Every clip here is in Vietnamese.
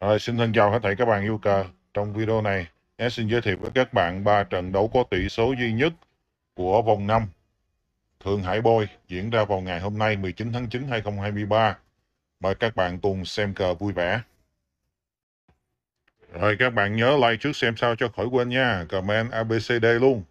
À, xin thân chào hết thảy các bạn yêu cờ. Trong video này, em xin giới thiệu với các bạn ba trận đấu có tỷ số duy nhất của vòng 5 Thượng Hải Bôi diễn ra vào ngày hôm nay 19 tháng 9 2023. Mời các bạn cùng xem cờ vui vẻ. Rồi các bạn nhớ like trước xem sao cho khỏi quên nha. Comment ABCD luôn.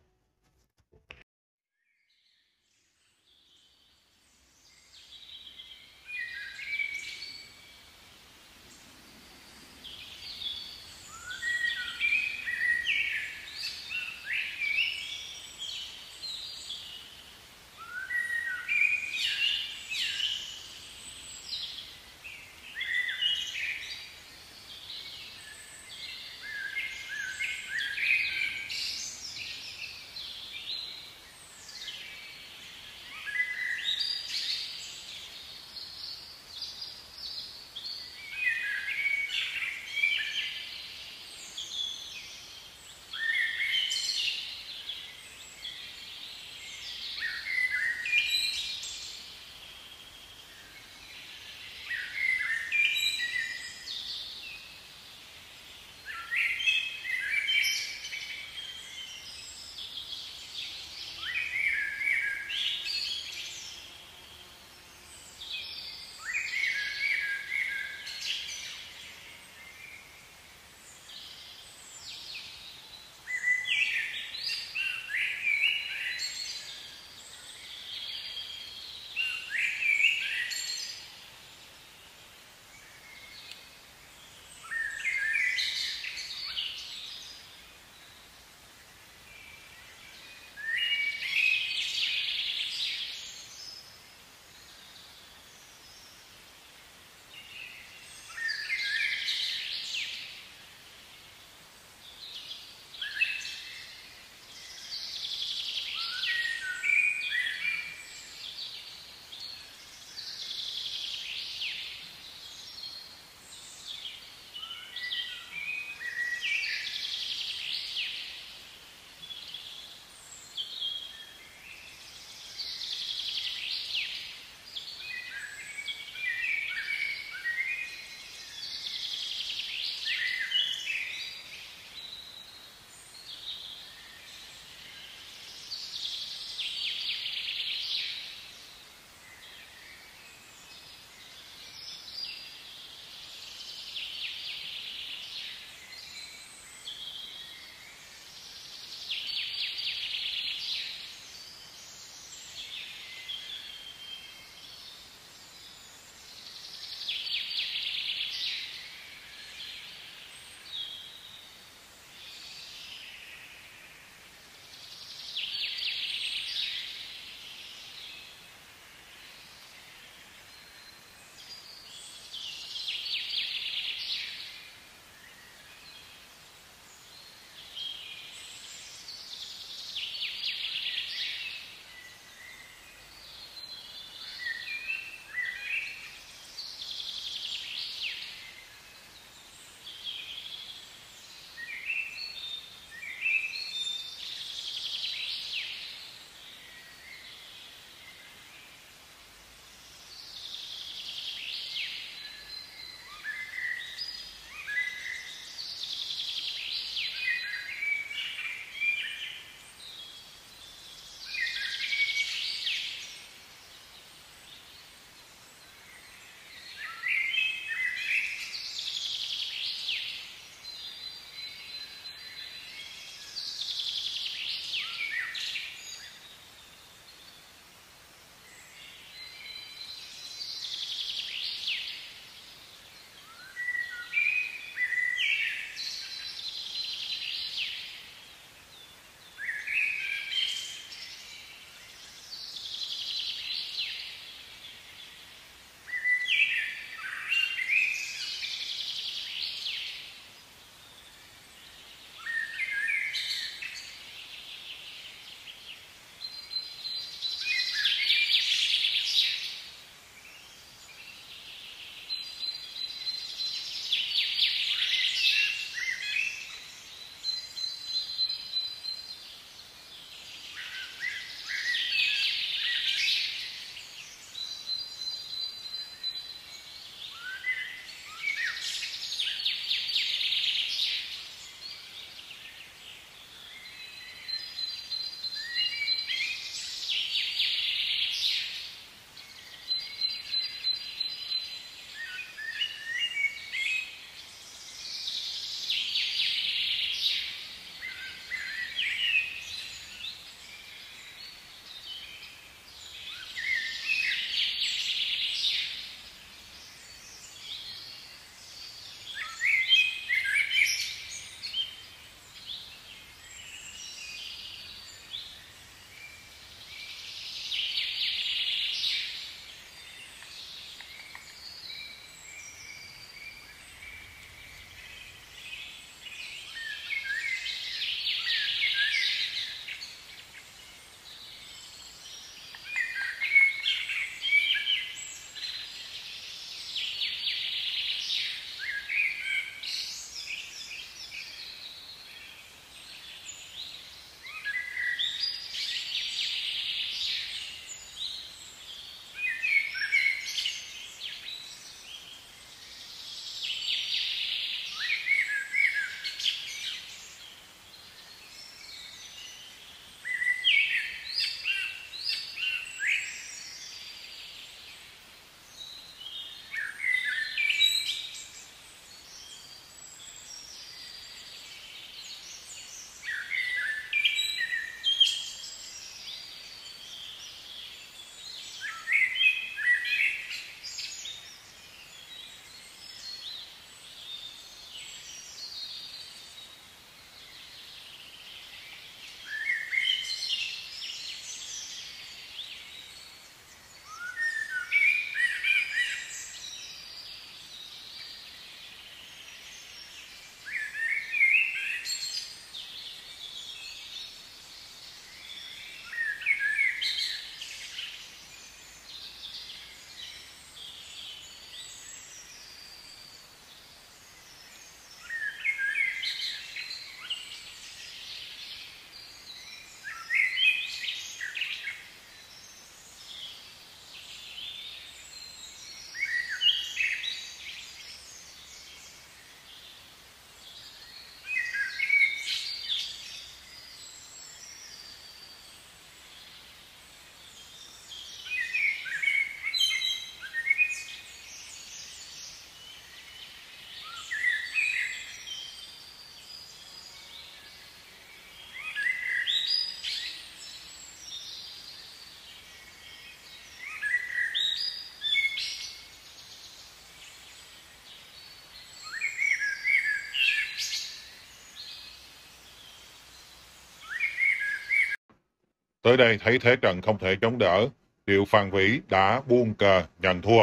Tới đây thấy thế trận không thể chống đỡ, Triệu Phan Vĩ đã buông cờ nhận thua.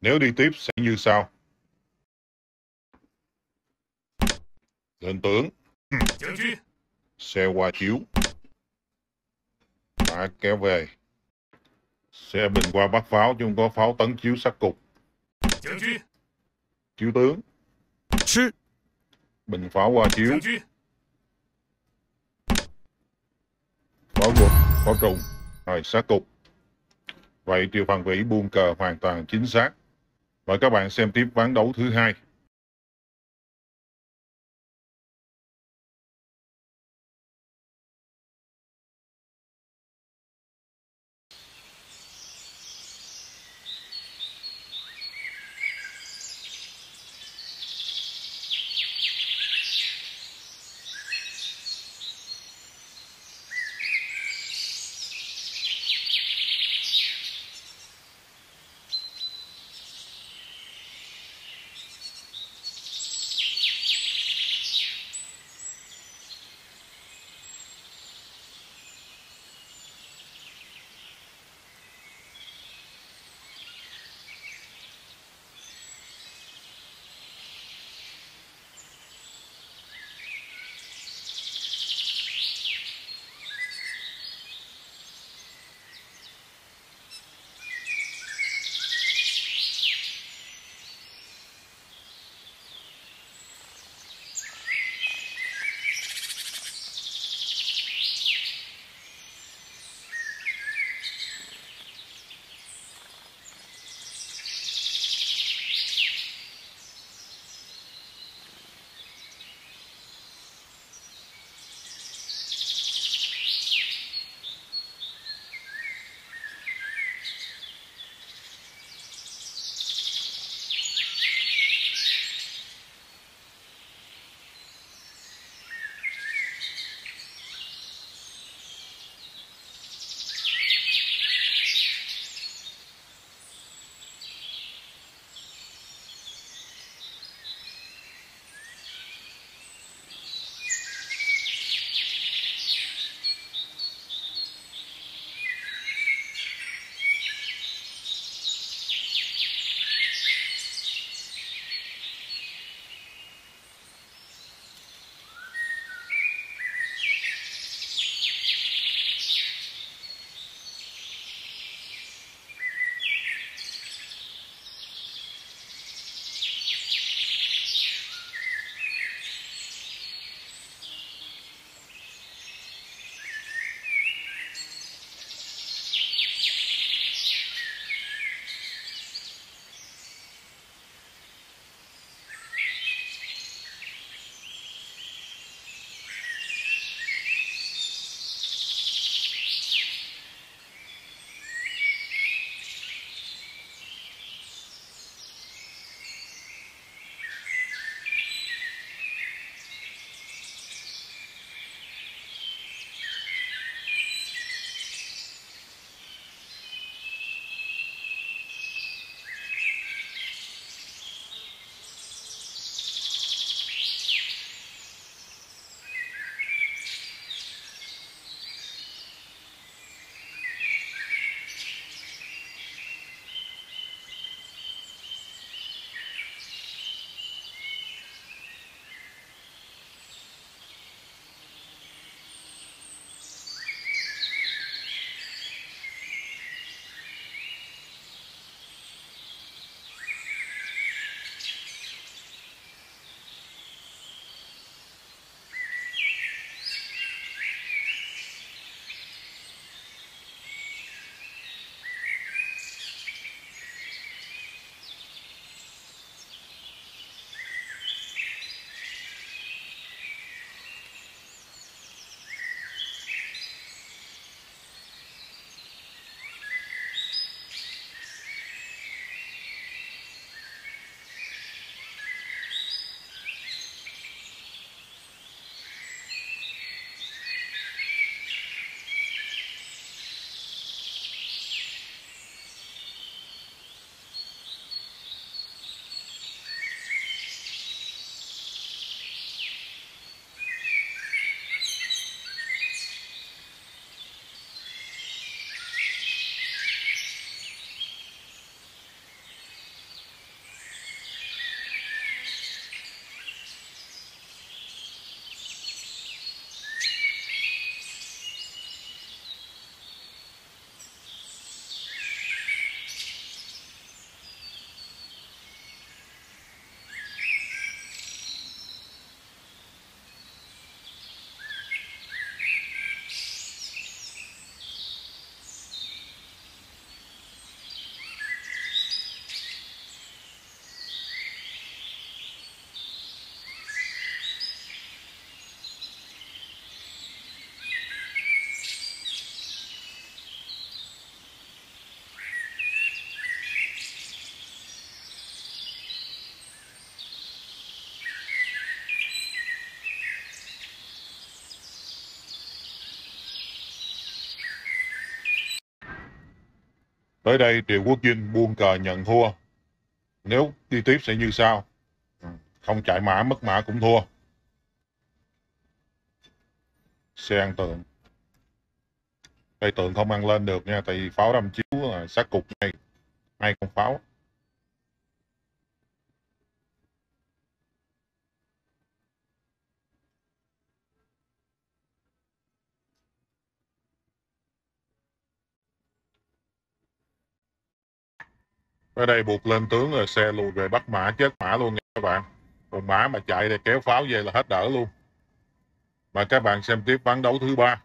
Nếu đi tiếp sẽ như sau. Lên tướng. Xe qua chiếu. Mã kéo về. Xe bình qua bắt pháo chứ có pháo tấn chiếu sát cục. Chiếu tướng. Bình pháo qua chiếu. bỏ gục, bỏ trùng, rồi sát cục. Vậy Triệu Phạm Vĩ buông cờ hoàn toàn chính xác. Mời các bạn xem tiếp ván đấu thứ hai. Tới đây Triệu Quốc vinh buông cờ nhận thua. Nếu đi tiếp sẽ như sao Không chạy mã mất mã cũng thua. Xe ăn tượng. Cây tượng không ăn lên được nha. Tại vì pháo đâm chiếu à, sát cục này. Hai con pháo. Ở đây buộc lên tướng rồi ờ, xe lùi về bắt mã chết mã luôn nha các bạn. Còn mã mà chạy thì kéo pháo về là hết đỡ luôn. Mà các bạn xem tiếp ván đấu thứ ba.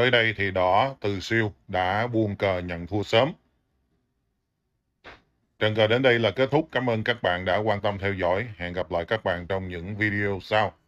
Tới đây thì đỏ từ siêu đã buông cờ nhận thua sớm. Trận cờ đến đây là kết thúc. Cảm ơn các bạn đã quan tâm theo dõi. Hẹn gặp lại các bạn trong những video sau.